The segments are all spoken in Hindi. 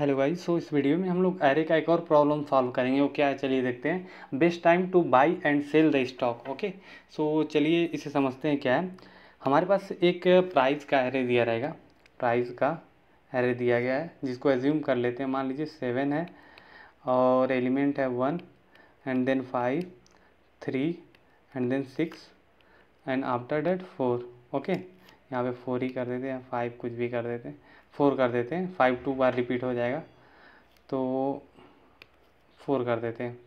हेलो भाई सो इस वीडियो में हम लोग एरे का एक और प्रॉब्लम सॉल्व करेंगे वो क्या है चलिए देखते हैं best time to buy and sell the stock okay so चलिए इसे समझते हैं क्या है हमारे पास एक प्राइस का एरे दिया रहेगा प्राइस का एरे दिया गया है जिसको एज्यूम कर लेते हैं मान लीजिए सेवन है और एलिमेंट है one and then five three and then six and after date four okay यहाँ पे फोर ही कर देते हैं फाइव कुछ भी कर देते हैं फोर कर देते हैं फाइव टू बार रिपीट हो जाएगा तो फोर कर देते हैं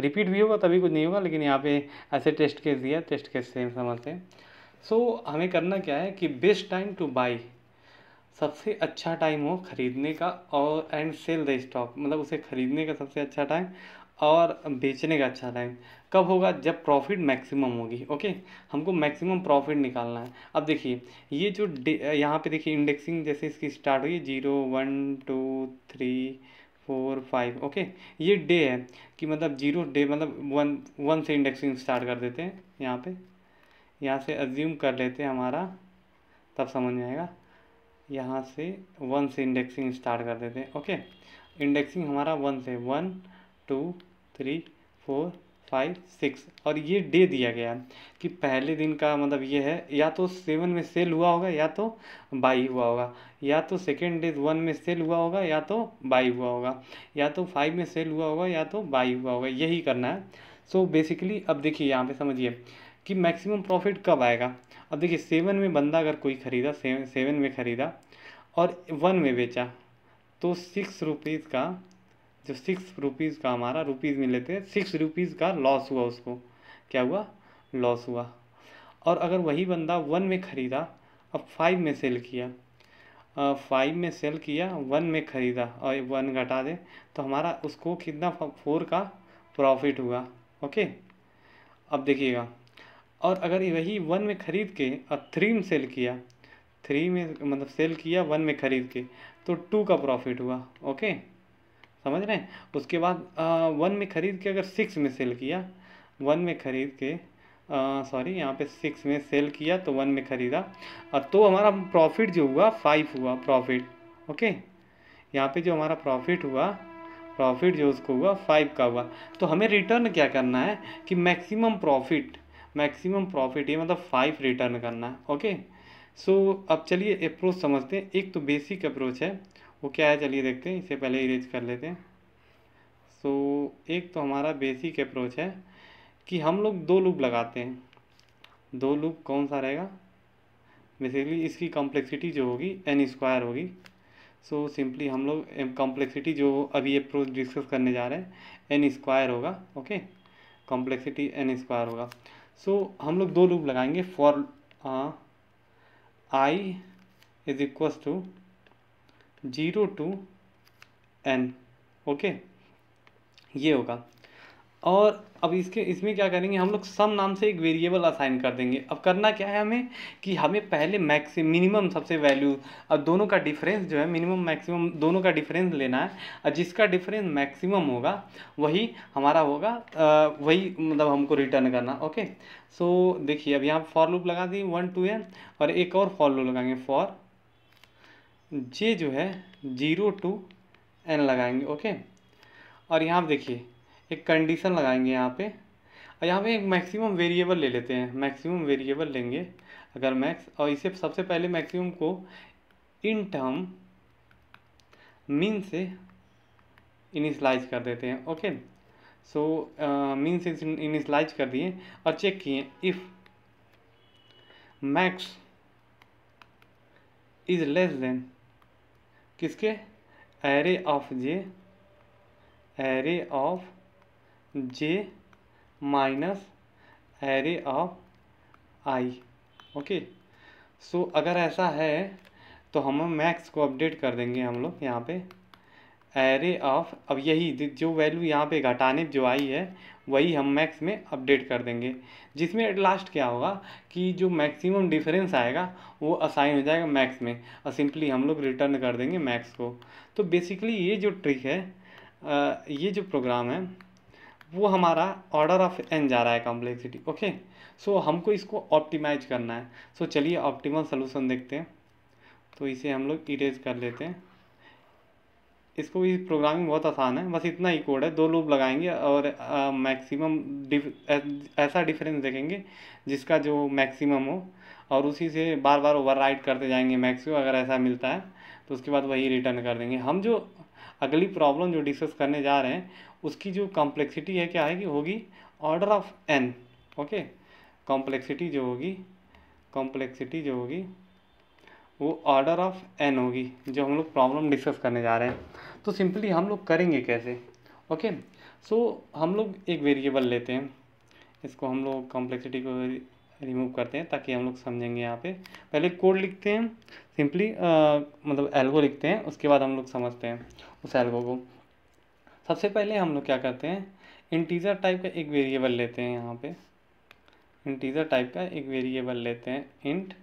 रिपीट भी होगा तभी कुछ नहीं होगा लेकिन यहाँ पे ऐसे टेस्ट केस दिया टेस्ट केस सेम समझते हैं सो so, हमें करना क्या है कि बेस्ट टाइम टू बाई सबसे अच्छा टाइम हो ख़रीदने का और एंड सेल द स्टॉक मतलब उसे ख़रीदने का सबसे अच्छा टाइम और बेचने का अच्छा टाइम कब होगा जब प्रॉफिट मैक्सिमम होगी ओके हमको मैक्सिमम प्रॉफिट निकालना है अब देखिए ये जो यहाँ पे देखिए इंडेक्सिंग जैसे इसकी स्टार्ट हुई zero one two three four five okay ये डे है कि मतलब जीरो डे मतलब वन वन से इंडेक्सिंग स्टार्ट कर देते हैं यहाँ पे यहाँ से अज्यूम कर लेते हैं हमारा तब समझ में आएगा यहाँ से वन से इंडेक्सिंग स्टार्ट कर देते हैं ओके इंडेक्सिंग हमारा वन से one two three four five six और ये डे दिया गया है कि पहले दिन का मतलब ये है या तो सेवन में सेल हुआ होगा या तो बाई हुआ होगा या तो सेकेंड डे वन में सेल हुआ होगा या तो बाई हुआ होगा या तो फाइव में सेल हुआ होगा या तो बाई हुआ होगा यही करना है सो so बेसिकली अब देखिए यहाँ पे समझिए कि मैक्सिमम प्रॉफिट कब आएगा अब देखिए सेवन में बंदा अगर कोई ख़रीदा सेवन सेवन में ख़रीदा और वन में बेचा तो सिक्स रुपीज़ का जो सिक्स रुपीज़ का हमारा रुपीज़ में लेते हैं सिक्स रुपीज़ का लॉस हुआ उसको क्या हुआ लॉस हुआ और अगर वही बंदा वन में ख़रीदा अब फाइव में सेल किया फाइव में सेल किया वन में ख़रीदा और वन घटा दे तो हमारा उसको कितना फोर का प्रॉफिट हुआ ओके अब देखिएगा और अगर वही वन में ख़रीद के और थ्री में सेल किया थ्री में मतलब सेल किया वन में ख़रीद के तो टू का प्रॉफिट हुआ ओके समझ रहे हैं उसके बाद वन में ख़रीद के अगर सिक्स में सेल किया वन में ख़रीद के सॉरी यहाँ पे सिक्स में सेल किया तो वन में ख़रीदा तो हमारा प्रॉफिट जो हुआ फाइव हुआ प्रॉफिट ओके यहाँ पे जो हमारा प्रॉफिट हुआ प्रॉफिट जो उसको हुआ फाइव का हुआ तो हमें रिटर्न क्या करना है कि मैक्सिमम प्रॉफिट मैक्सिमम प्रॉफिट ये मतलब फाइव रिटर्न करना है ओके सो so, अब चलिए अप्रोच समझते हैं एक तो बेसिक अप्रोच है वो क्या है चलिए देखते हैं इसे पहले इरेज कर लेते हैं सो so, एक तो हमारा बेसिक अप्रोच है कि हम लोग दो लूप लगाते हैं दो लूप कौन सा रहेगा बेसिकली इसकी कॉम्प्लेक्सिटी जो होगी एन स्क्वायर होगी सो so, सिंपली हम लोग कॉम्प्लेक्सिटी जो अभी अप्रोच डिस्कस करने जा रहे हैं एन स्क्वायर होगा ओके कॉम्प्लेक्सिटी एन स्क्वायर होगा सो so, हम लोग दो लूप लगाएंगे for i is equals to zero to n okay ये होगा और अब इसके इसमें क्या करेंगे हम लोग सम नाम से एक वेरिएबल असाइन कर देंगे अब करना क्या है हमें कि हमें पहले मैक्स मिनिमम सबसे वैल्यू अब दोनों का डिफरेंस जो है मिनिमम मैक्सिमम दोनों का डिफरेंस लेना है और जिसका डिफरेंस मैक्सिमम होगा वही हमारा होगा आ, वही मतलब हमको रिटर्न करना ओके सो देखिए अब यहाँ फॉर लूप लगा दी वन टू एन और एक और फॉर लूप लगाएंगे फॉर जे जो है जीरो टू एन लगाएंगे ओके और यहाँ देखिए एक कंडीशन लगाएंगे यहाँ पे और यहाँ पे एक मैक्सिमम वेरिएबल ले लेते हैं मैक्सिमम वेरिएबल लेंगे अगर मैक्स और इसे सबसे पहले मैक्सिमम को इन टर्म मीन से इनिशलाइज कर देते हैं ओके सो मीन से इनिशलाइज कर दिए और चेक किए if max is less than किसके array of j array of j minus array of i okay so अगर ऐसा है तो हम मैक्स को अपडेट कर देंगे हम लोग यहाँ पे एरे ऑफ अब यही जो वैल्यू यहाँ पे घटाने जो आई है वही हम मैक्स में अपडेट कर देंगे जिसमें एट लास्ट क्या होगा कि जो मैक्सिमम डिफरेंस आएगा वो असाइन हो जाएगा मैक्स में और सिंपली हम लोग रिटर्न कर देंगे मैक्स को तो बेसिकली ये जो ट्रिक है ये जो प्रोग्राम है वो हमारा ऑर्डर ऑफ एन जा रहा है कॉम्प्लेक्सिटी ओके सो हमको इसको ऑप्टिमाइज करना है सो चलिए ऑप्टिमल सोल्यूशन देखते हैं तो इसे हम लोग इरेज कर लेते हैं इसको भी प्रोग्रामिंग बहुत आसान है बस इतना ही कोड है दो लूप लगाएंगे और मैक्सिमम डिफ ऐसा डिफरेंस देखेंगे जिसका जो मैक्सिमम हो और उसी से बार बार ओवर करते जाएंगे मैक्सिमम अगर ऐसा मिलता है तो उसके बाद वही रिटर्न कर देंगे हम जो अगली प्रॉब्लम जो डिस्कस करने जा रहे हैं उसकी जो कॉम्प्लेक्सिटी है क्या है कि होगी order of n okay complexity जो होगी कॉम्प्लेक्सिटी जो होगी वो ऑर्डर ऑफ एन होगी जो हम लोग प्रॉब्लम डिस्कस करने जा रहे हैं तो सिंपली हम लोग करेंगे कैसे ओके सो so, हम लोग एक वेरिएबल लेते हैं इसको हम लोग कॉम्प्लेक्सिटी को रिमूव करते हैं ताकि हम लोग समझेंगे यहाँ पे पहले कोड लिखते हैं सिंपली मतलब एल्गो लिखते हैं उसके बाद हम लोग समझते हैं उस एल्गो को सबसे पहले हम लोग क्या करते हैं इंटीजर टाइप का एक वेरिएबल लेते हैं यहाँ पे इंटीजर टाइप का एक वेरिएबल लेते हैं इंट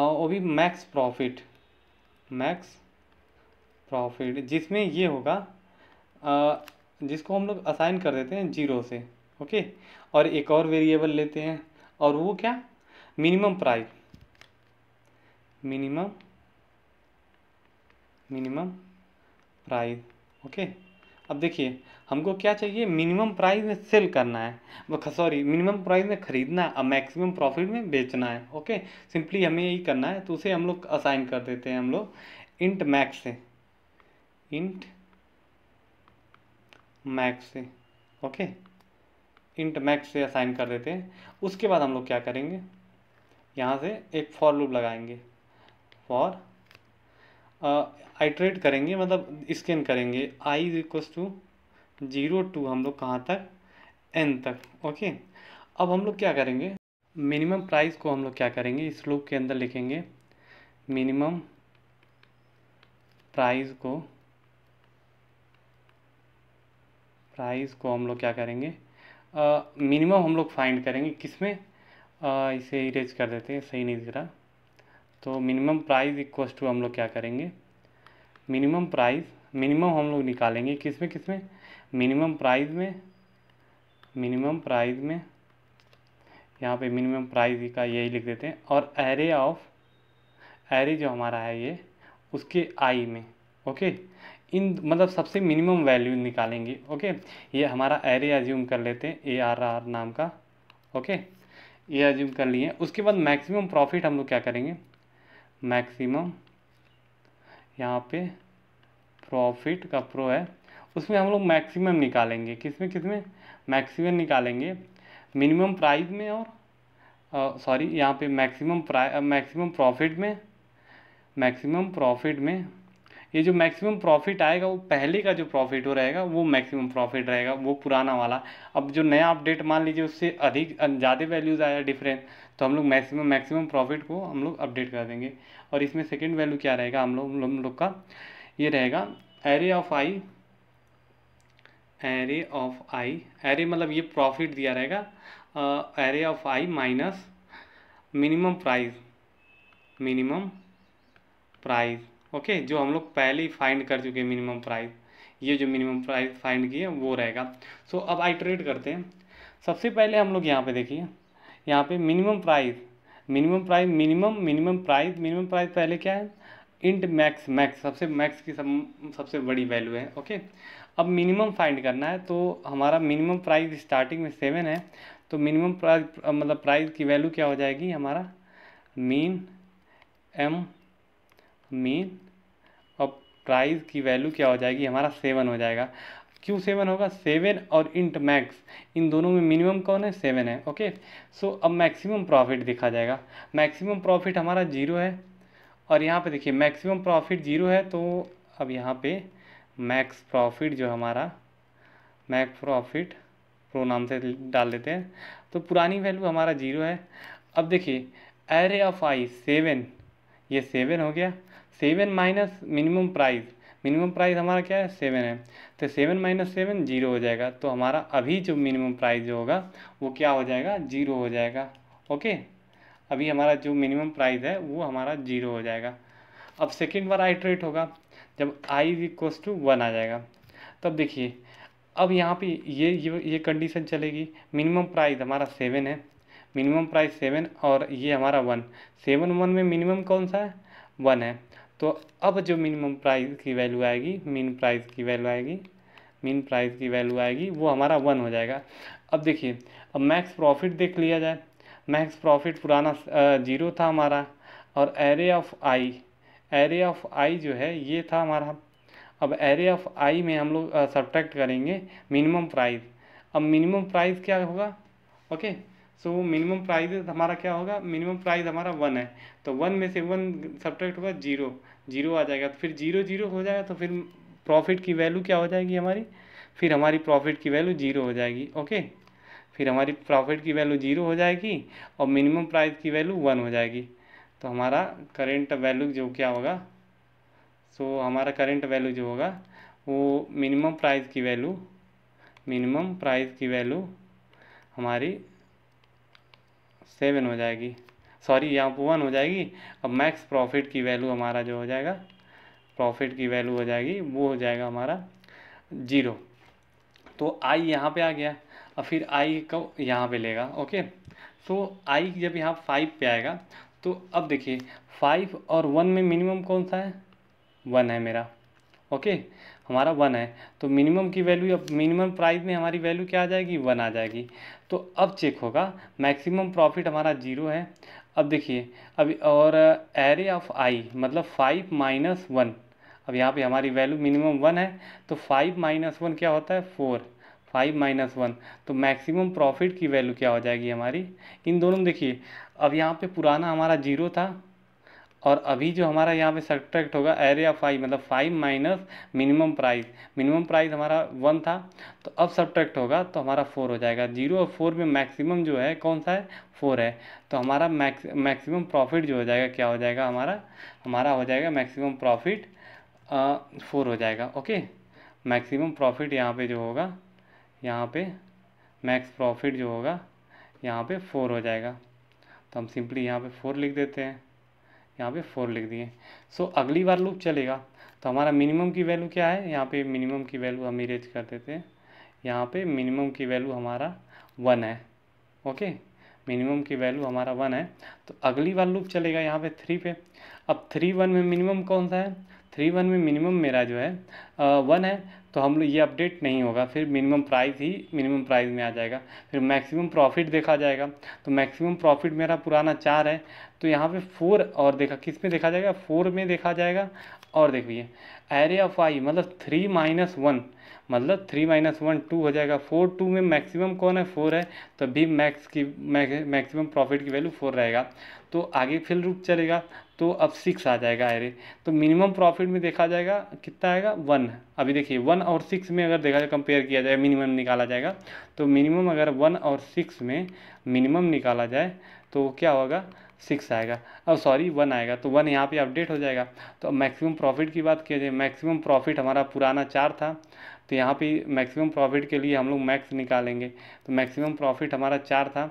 वो भी मैक्स प्रॉफिट मैक्स प्रॉफिट जिसमें ये होगा जिसको हम लोग असाइन कर देते हैं जीरो से ओके और एक और वेरिएबल लेते हैं और वो क्या minimum price minimum minimum price okay अब देखिए हमको क्या चाहिए मिनिमम प्राइस में सेल करना है सॉरी मिनिमम प्राइस में ख़रीदना है और मैक्सिमम प्रॉफिट में बेचना है ओके सिंपली हमें यही करना है तो उसे हम लोग असाइन कर देते हैं हम लोग इंट मैक्स से इंट मैक्स से ओके इंट मैक्स से असाइन कर देते हैं उसके बाद हम लोग क्या करेंगे यहाँ से एक फॉर लूप लगाएंगे फॉर आइट्रेट करेंगे मतलब स्कैन करेंगे आई इज इक्व टू जीरो टू हम लोग कहाँ तक एन तक ओके अब हम लोग क्या करेंगे मिनिमम प्राइस को हम लोग क्या करेंगे इस लूप के अंदर लिखेंगे मिनिमम प्राइस को प्राइस को हम लोग क्या करेंगे मिनिमम uh, हम लोग फाइंड करेंगे किस में uh, इसे इरेज कर देते हैं सही नहीं दिख रहा तो मिनिमम प्राइस इक्व टू हम लोग क्या करेंगे मिनिमम प्राइस मिनिमम हम लोग निकालेंगे किस में किस में मिनिमम प्राइस में मिनिमम प्राइस में यहाँ पे मिनिमम प्राइस का यही लिख देते हैं और एरे ऑफ एरे जो हमारा है ये उसके आई में ओके इन मतलब सबसे मिनिमम वैल्यू निकालेंगे ओके ये हमारा एरे एज्यूम कर लेते हैं ए आर आर नाम का ओके ये एज्यूम कर लिए उसके बाद मैक्सिमम प्रॉफिट हम लोग क्या करेंगे मैक्सिमम यहाँ पे प्रॉफिट का प्रो है उसमें हम लोग मैक्सिमम निकालेंगे किसमें किसमें मैक्सिमम निकालेंगे मिनिमम प्राइस में और सॉरी यहाँ पे मैक्सिमम प्राइ मैक्सिमम प्रॉफिट में मैक्सिमम प्रॉफिट में ये जो मैक्सिमम प्रॉफिट आएगा वो पहले का जो प्रॉफिट हो रहेगा वो मैक्सिमम प्रॉफिट रहेगा वो पुराना वाला अब जो नया अपडेट मान लीजिए उससे अधिक ज़्यादा वैल्यूज़ आया डिफरेंस तो हम लोग मैक्सिमम मैक्सिमम प्रॉफिट को हम लोग अपडेट कर देंगे और इसमें सेकेंड वैल्यू क्या रहेगा हम लोग हम लोग का ये रहेगा array of i array of i array मतलब ये प्रॉफिट दिया रहेगा array of i minus minimum price minimum price okay जो हम लोग पहले ही फाइंड कर चुके हैं मिनिमम प्राइस ये जो मिनिमम प्राइस फाइंड किए वो रहेगा सो अब आइट्रेट करते हैं सबसे पहले हम लोग यहाँ पे देखिए यहाँ पे minimum price minimum price minimum minimum price minimum price पहले क्या है इंट मैक्स मैक्स सबसे मैक्स की सब सबसे बड़ी वैल्यू है ओके अब मिनिमम फाइंड करना है तो हमारा मिनिमम प्राइस स्टार्टिंग में सेवन है तो मिनिमम प्राइस मतलब प्राइस की वैल्यू क्या हो जाएगी हमारा मीन एम मीन और प्राइस की वैल्यू क्या हो जाएगी हमारा सेवन हो जाएगा क्यों सेवन होगा सेवन और इंट मैक्स इन दोनों में मिनिमम कौन है सेवन है ओके सो so, अब मैक्सिमम प्रॉफिट देखा जाएगा मैक्सिमम प्रॉफिट हमारा जीरो है और यहाँ पे देखिए मैक्सिमम प्रॉफिट जीरो है तो अब यहाँ पे मैक्स प्रॉफिट जो हमारा मैक्स प्रॉफिट प्रो नाम से डाल देते हैं तो पुरानी वैल्यू हमारा जीरो है अब देखिए एरे ऑफ आई सेवन ये सेवन हो गया seven minus minimum price minimum price हमारा क्या है सेवन है तो सेवन माइनस सेवन जीरो हो जाएगा तो हमारा अभी जो मिनिमम प्राइस जो होगा वो क्या हो जाएगा जीरो हो जाएगा ओके अभी हमारा जो मिनिमम प्राइस है वो हमारा जीरो हो जाएगा अब सेकेंड बार आइट्रेट होगा जब आई इक्वस टू वन आ जाएगा तब देखिए अब यहाँ पे ये ये ये कंडीशन चलेगी मिनिमम प्राइस हमारा सेवन है मिनिमम प्राइस सेवन और ये हमारा वन सेवन वन में मिनिमम कौन सा है वन है तो अब जो मिनिमम प्राइस की वैल्यू आएगी मिन प्राइस की वैल्यू आएगी मिन प्राइस की वैल्यू आएगी वो हमारा वन हो जाएगा अब देखिए अब मैक्स प्रॉफिट देख लिया जाए मैक्स प्रॉफिट पुराना जीरो था हमारा और array of i array of i जो है ये था हमारा अब एरे ऑफ आई में हम लोग सब्ट्रैक्ट करेंगे मिनिमम प्राइस अब मिनिमम प्राइस क्या होगा ओके सो मिनिमम प्राइस हमारा क्या होगा मिनिमम प्राइस हमारा वन है तो वन में से वन सब्ट्रैक्ट होगा जीरो जीरो आ जाएगा तो फिर जीरो जीरो हो जाएगा तो फिर प्रॉफिट की वैल्यू क्या हो जाएगी हमारी फिर हमारी प्रॉफिट की वैल्यू जीरो हो जाएगी ओके फिर हमारी प्रॉफिट की वैल्यू जीरो हो जाएगी और मिनिमम प्राइस की वैल्यू वन हो जाएगी तो हमारा करेंट वैल्यू जो क्या होगा सो हमारा करेंट वैल्यू जो होगा वो मिनिमम प्राइस की वैल्यू मिनिमम प्राइस की वैल्यू हमारी सेवन हो जाएगी सॉरी यहाँ वन हो जाएगी अब मैक्स प्रॉफिट की वैल्यू हमारा जो हो जाएगा प्रॉफिट की वैल्यू हो जाएगी वो हो जाएगा हमारा जीरो तो आई यहाँ पे आ गया और फिर आई को यहाँ पे लेगा ओके सो आई जब यहाँ फाइव पे आएगा तो अब देखिए फाइव और वन में मिनिमम कौन सा है वन है मेरा ओके हमारा वन है तो मिनिमम की वैल्यू अब मिनिमम प्राइस में हमारी वैल्यू क्या आ जाएगी वन आ जाएगी तो अब चेक होगा मैक्सिमम प्रॉफिट हमारा जीरो है अब देखिए अब और एरे ऑफ आई मतलब फाइव माइनस वन अब यहाँ पे हमारी वैल्यू मिनिमम वन है तो फाइव माइनस वन क्या होता है फोर फाइव माइनस वन तो मैक्सिमम प्रॉफिट की वैल्यू क्या हो जाएगी हमारी इन दोनों में देखिए अब यहाँ पे पुराना हमारा जीरो था और अभी जो हमारा यहाँ पे सब्ट्रैक्ट होगा एरिया फाइव मतलब five minus minimum price minimum price हमारा वन था तो अब सब्ट्रैक्ट होगा तो हमारा फोर हो जाएगा जीरो और फोर में मैक्सिमम जो है कौन सा है फोर है तो हमारा मैक्स मैक्सिमम प्रॉफिट जो हो जाएगा क्या हो जाएगा हमारा हमारा हो जाएगा मैक्सिमम प्रॉफिट फोर हो जाएगा ओके मैक्सिमम प्रॉफिट यहाँ पर जो होगा यहाँ पर मैक्स प्रॉफिट जो होगा यहाँ पर फोर हो जाएगा तो हम सिंपली यहाँ पर फोर लिख देते हैं यहाँ पे फोर लिख दिए सो so, अगली बार लूप चलेगा तो हमारा मिनिमम की वैल्यू क्या है यहाँ पे मिनिमम की वैल्यू हम इरेज कर देते हैं यहाँ पे मिनिमम की वैल्यू हमारा वन है ओके मिनिमम की वैल्यू हमारा वन है तो अगली बार लूप चलेगा यहाँ पे थ्री पे अब थ्री वन में मिनिमम कौन सा है थ्री वन में मिनिमम मेरा जो है वन है तो हम लोग ये अपडेट नहीं होगा फिर मिनिमम प्राइस ही मिनिमम प्राइस में आ जाएगा फिर मैक्सिमम प्रॉफिट देखा जाएगा तो मैक्सिमम प्रॉफिट मेरा पुराना चार है तो यहाँ पे फोर और देखा किस में देखा जाएगा फोर में देखा जाएगा और देखिए एरे ऑफ आई मतलब थ्री माइनस वन मतलब थ्री माइनस वन टू हो जाएगा फोर टू में मैक्सिमम कौन है फोर है तभी मैक्स की मैक्सिमम प्रॉफिट की वैल्यू फोर रहेगा तो आगे फिल रूप चलेगा तो अब सिक्स आ जाएगा अरे तो मिनिमम प्रॉफिट में देखा जाएगा कितना आएगा वन अभी देखिए वन और सिक्स में अगर देखा जाए कंपेयर किया जाए मिनिमम निकाला जाएगा तो मिनिमम अगर वन और सिक्स में मिनिमम निकाला जाए तो क्या होगा सिक्स आएगा अब सॉरी वन आएगा तो वन यहाँ पे अपडेट हो जाएगा तो अब मैक्सिमम प्रॉफिट की बात किया जाए मैक्सिमम प्रॉफिट हमारा पुराना चार था तो यहाँ पे मैक्सिमम प्रॉफिट के लिए हम लोग मैक्स निकालेंगे तो मैक्सिमम प्रॉफिट हमारा चार था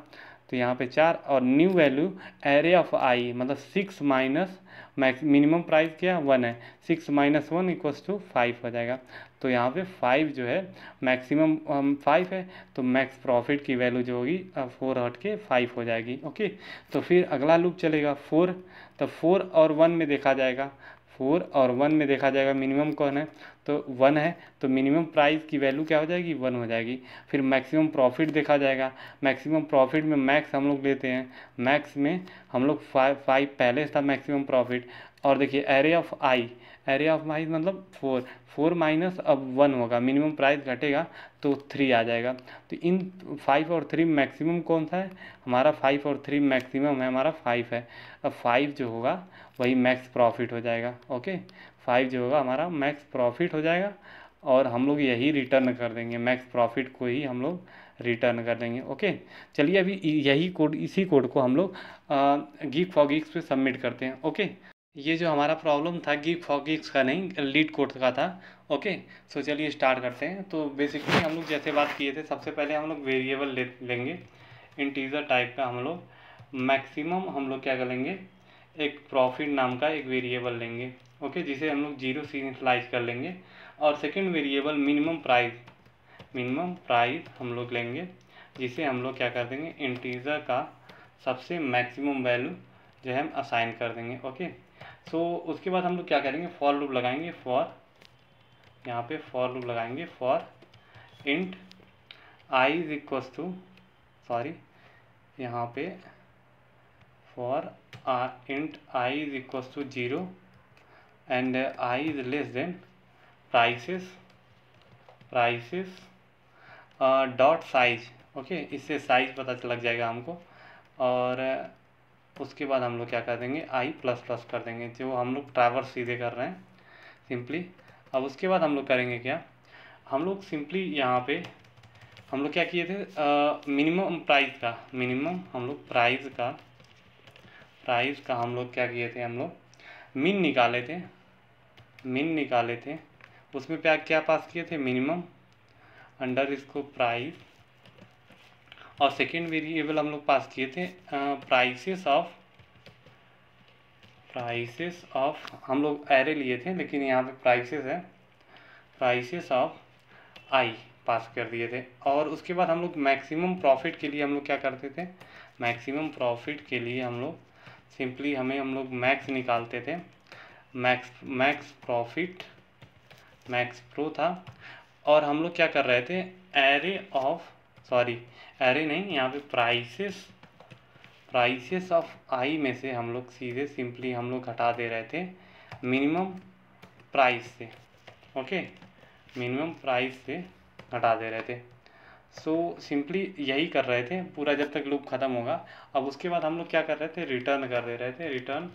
तो यहाँ पे चार और new value array of i मतलब six minus max minimum price क्या वन है six minus one equals to five हो जाएगा तो यहाँ पे फाइव जो है मैक्सिमम फाइव um, है तो मैक्स प्रॉफिट की वैल्यू जो होगी फोर uh, हट के फाइव हो जाएगी ओके तो फिर अगला लूप चलेगा फोर तो फोर और वन में देखा जाएगा फोर और वन में देखा जाएगा मिनिमम कौन है तो वन है तो मिनिमम प्राइस की वैल्यू क्या हो जाएगी वन हो जाएगी फिर मैक्सिमम प्रॉफिट देखा जाएगा मैक्सिमम प्रॉफिट में मैक्स हम लोग लेते हैं मैक्स में हम लोग फाइव फाइव पहले था मैक्सिमम प्रॉफिट और देखिए array of i array of माइज मतलब फोर फोर माइनस अब वन होगा मिनिमम प्राइस घटेगा तो थ्री आ जाएगा तो इन फाइव और थ्री मैक्सिमम कौन सा है हमारा फाइव और थ्री मैक्सिमम है हमारा फाइव है अब फाइव जो होगा वही मैक्स प्रॉफिट हो जाएगा ओके फाइव जो होगा हमारा मैक्स प्रॉफिट हो जाएगा और हम लोग यही रिटर्न कर देंगे मैक्स प्रॉफिट को ही हम लोग रिटर्न कर देंगे ओके चलिए अभी यही कोड इसी कोड को हम लोग गीक फॉगिक्स पे सबमिट करते हैं ओके ये जो हमारा प्रॉब्लम था गीक फॉगिक्स का नहीं लीड कोड का था ओके सो चलिए स्टार्ट करते हैं तो बेसिकली हम लोग जैसे बात किए थे सबसे पहले हम लोग वेरिएबल ले लेंगे इंटीजर टाइप का हम लोग मैक्सिमम हम लोग क्या करेंगे एक प्रॉफिट नाम का एक वेरिएबल लेंगे ओके जिसे हम लोग जीरो से इनिशलाइज कर लेंगे और second variable minimum price minimum price हम लोग लेंगे जिसे हम लोग क्या कर देंगे इंटीजर का सबसे मैक्सिमम वैल्यू जो है हम असाइन कर देंगे ओके सो so, उसके बाद हम लोग क्या करेंगे फॉर लूप लगाएंगे फॉर यहाँ पे फॉर लूप लगाएंगे for int i is to sorry यहाँ पे for int i is to zero and uh, i is less than prices prices dot size okay इससे साइज पता लग जाएगा हमको और uh, उसके बाद हम लोग क्या कर देंगे आई प्लस प्लस कर देंगे जो हम लोग ट्रावर्स सीधे कर रहे हैं सिंपली अब उसके बाद हम लोग करेंगे क्या हम लोग सिंपली यहाँ पे हम लोग क्या किए थे मिनिमम uh, प्राइस का मिनिमम हम लोग प्राइस का प्राइस का हम लोग क्या किए थे हम लोग मिन निकाले थे मिन निकाले थे उसमें पे क्या पास किए थे मिनिमम अंडर इसको प्राइस और सेकेंड वेरिएबल हम लोग पास किए थे प्राइसेस ऑफ प्राइसेस ऑफ हम लोग एरे लिए थे लेकिन यहाँ पे प्राइसेस है प्राइसेस ऑफ आई पास कर दिए थे और उसके बाद हम लोग मैक्सिमम प्रॉफिट के लिए हम लोग क्या करते थे मैक्सिमम प्रॉफिट के लिए हम लोग सिंपली हमें हम लोग मैक्स निकालते थे max max profit max pro था और हम लोग क्या कर रहे थे एरे ऑफ सॉरी एरे नहीं यहाँ पे प्राइसेस प्राइसेस ऑफ आई में से हम लोग सीधे सिंपली हम लोग हटा दे रहे थे मिनिमम प्राइस से ओके मिनिमम प्राइस से हटा दे रहे थे सो so, सिंपली यही कर रहे थे पूरा जब तक लूप ख़त्म होगा अब उसके बाद हम लोग क्या कर रहे थे रिटर्न कर दे रहे थे return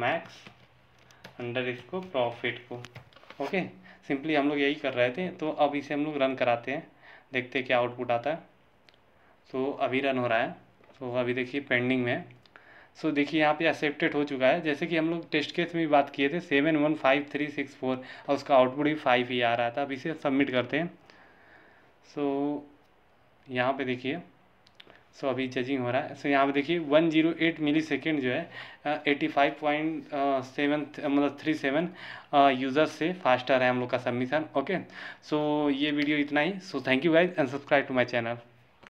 max underscore profit को ओके सिंपली हम लोग यही कर रहे थे तो अब इसे हम लोग रन कराते हैं देखते हैं क्या आउटपुट आता है तो अभी रन हो रहा है तो अभी देखिए पेंडिंग में सो so, देखिए यहाँ पे एक्सेप्टेड हो चुका है जैसे कि हम लोग टेस्ट केस में भी बात किए थे seven one five three six four और उसका आउटपुट भी फाइव ही आ रहा था अब इसे सबमिट करते हैं सो so, यहाँ पे देखिए सो so, अभी जजिंग हो रहा है सो so, यहाँ पे देखिए one zero eight millisecond जो है एटी फाइव पॉइंट सेवन मतलब थ्री सेवन यूज़र्स से फास्टर है हम लोग का सबमिशन ओके सो ये वीडियो इतना ही so thank you guys and subscribe to my channel